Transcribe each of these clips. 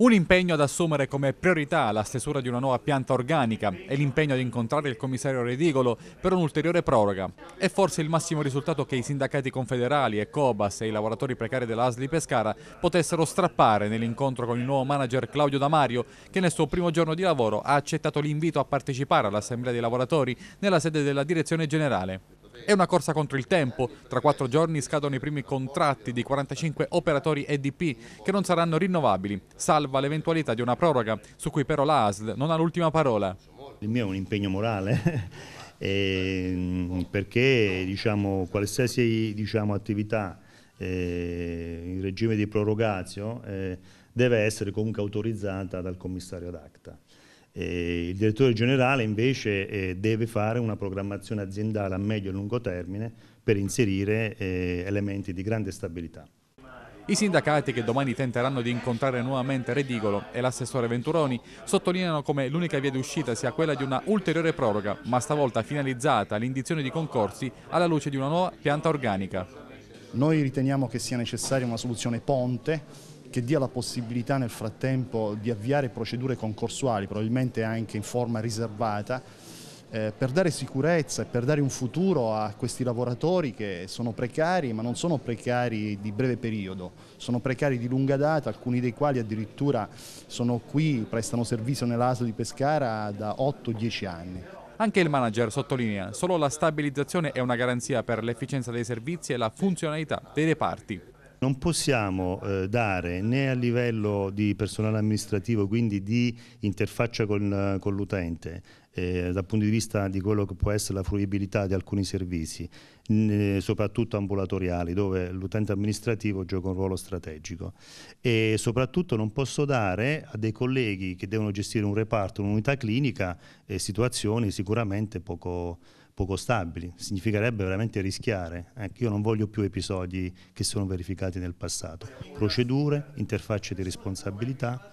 Un impegno ad assumere come priorità la stesura di una nuova pianta organica e l'impegno ad incontrare il commissario Redigolo per un'ulteriore proroga. È forse il massimo risultato che i sindacati confederali e Cobas e i lavoratori precari dell'Asli Pescara potessero strappare nell'incontro con il nuovo manager Claudio Damario che nel suo primo giorno di lavoro ha accettato l'invito a partecipare all'Assemblea dei lavoratori nella sede della Direzione Generale. È una corsa contro il tempo. Tra quattro giorni scadono i primi contratti di 45 operatori EDP che non saranno rinnovabili, salva l'eventualità di una proroga, su cui però l'ASL non ha l'ultima parola. Il mio è un impegno morale, eh, perché diciamo, qualsiasi diciamo, attività eh, in regime di prorogazio eh, deve essere comunque autorizzata dal commissario ad acta. Eh, il direttore generale invece eh, deve fare una programmazione aziendale a medio e lungo termine per inserire eh, elementi di grande stabilità. I sindacati che domani tenteranno di incontrare nuovamente Redigolo e l'assessore Venturoni sottolineano come l'unica via di uscita sia quella di una ulteriore proroga, ma stavolta finalizzata l'indizione di concorsi alla luce di una nuova pianta organica. Noi riteniamo che sia necessaria una soluzione ponte che dia la possibilità nel frattempo di avviare procedure concorsuali, probabilmente anche in forma riservata, eh, per dare sicurezza e per dare un futuro a questi lavoratori che sono precari, ma non sono precari di breve periodo, sono precari di lunga data, alcuni dei quali addirittura sono qui, prestano servizio nell'ASO di Pescara da 8-10 anni. Anche il manager sottolinea, solo la stabilizzazione è una garanzia per l'efficienza dei servizi e la funzionalità dei reparti. Non possiamo eh, dare né a livello di personale amministrativo, quindi di interfaccia con, eh, con l'utente, eh, dal punto di vista di quello che può essere la fruibilità di alcuni servizi, eh, soprattutto ambulatoriali, dove l'utente amministrativo gioca un ruolo strategico. E soprattutto non posso dare a dei colleghi che devono gestire un reparto, un'unità clinica, eh, situazioni sicuramente poco poco stabili, significherebbe veramente rischiare. Ecco, io non voglio più episodi che sono verificati nel passato, procedure, interfacce di responsabilità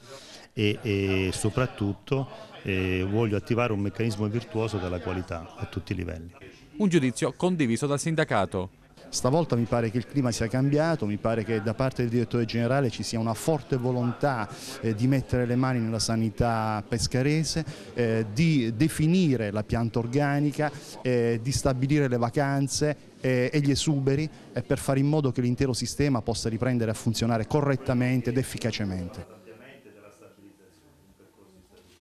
e, e soprattutto eh, voglio attivare un meccanismo virtuoso della qualità a tutti i livelli. Un giudizio condiviso dal sindacato. Stavolta mi pare che il clima sia cambiato, mi pare che da parte del direttore generale ci sia una forte volontà eh, di mettere le mani nella sanità pescarese, eh, di definire la pianta organica, eh, di stabilire le vacanze eh, e gli esuberi eh, per fare in modo che l'intero sistema possa riprendere a funzionare correttamente ed efficacemente.